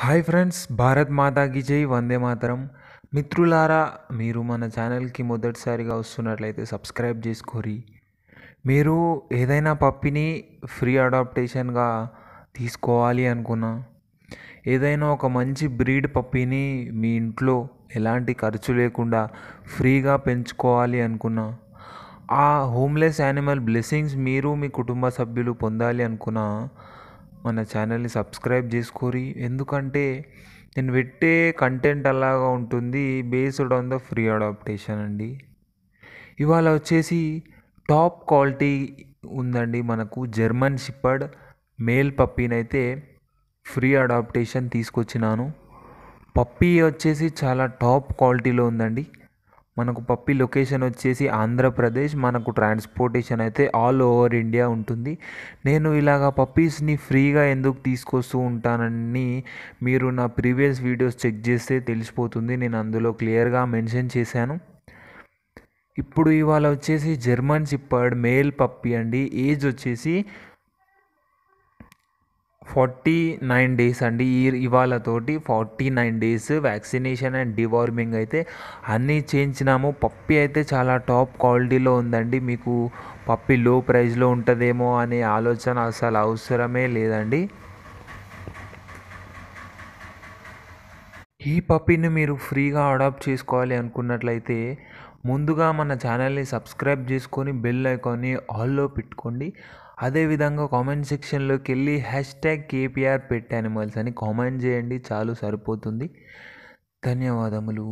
hi friends Bharat మాతాకి జై వందే మాతరం మిత్రులారా మీరు మన ఛానల్కి మొదటిసారిగా వస్తున్నట్లయితే సబ్స్క్రైబ్ చేసుకోరి మీరు ఏదైనా పప్పిని ఫ్రీ అడాప్టేషన్గా తీసుకోవాలి అనుకున్నా ఏదైనా ఒక మంచి బ్రీడ్ పప్పిని మీ ఇంట్లో ఎలాంటి ఖర్చు లేకుండా ఫ్రీగా పెంచుకోవాలి అనుకున్నా ఆ హోమ్లెస్ యానిమల్ బ్లెస్సింగ్స్ మీరు మీ కుటుంబ సభ్యులు పొందాలి అనుకున్నా మన ఛానల్ని సబ్స్క్రైబ్ చేసుకోరి ఎందుకంటే నేను పెట్టే కంటెంట్ అలాగా ఉంటుంది based on the free adaptation అండి ఇవాళ వచ్చేసి టాప్ క్వాలిటీ ఉందండి మనకు జర్మన్ షిప్పర్డ్ మేల్ పప్పీనైతే ఫ్రీ అడాప్టేషన్ తీసుకొచ్చినాను పప్పీ వచ్చేసి చాలా టాప్ క్వాలిటీలో ఉందండి మనకు పప్పి లొకేషన్ వచ్చేసి ఆంధ్రప్రదేశ్ మనకు ట్రాన్స్పోర్టేషన్ అయితే ఆల్ ఓవర్ ఇండియా ఉంటుంది నేను ఇలాగ పప్పీస్ని ఫ్రీగా ఎందుకు తీసుకొస్తూ ఉంటానని మీరు నా ప్రీవియస్ వీడియోస్ చెక్ చేస్తే తెలిసిపోతుంది నేను అందులో క్లియర్గా మెన్షన్ చేశాను ఇప్పుడు ఇవాళ వచ్చేసి జర్మన్ సిప్పర్డ్ మేల్ పప్పి అండి ఏజ్ వచ్చేసి ఫార్టీ నైన్ డేస్ అండి ఈ ఇవాళతోటి forty nine days vaccination and deworming అయితే అన్నీ చేయించినాము పప్పి అయితే చాలా టాప్ క్వాలిటీలో ఉందండి మీకు పప్పి లో ప్రైస్లో ఉంటుందేమో అనే ఆలోచన అసలు అవసరమే లేదండి ఈ పప్పిని మీరు ఫ్రీగా అడాప్ట్ చేసుకోవాలి అనుకున్నట్లయితే ముందుగా మన ఛానల్ని సబ్స్క్రైబ్ చేసుకొని బెల్ ఐకాన్ని ఆల్లో పెట్టుకోండి అదేవిధంగా కామెంట్ సెక్షన్లోకి వెళ్ళి hashtag KPR pet animals అని కామెంట్ చేయండి చాలు సరిపోతుంది ధన్యవాదములు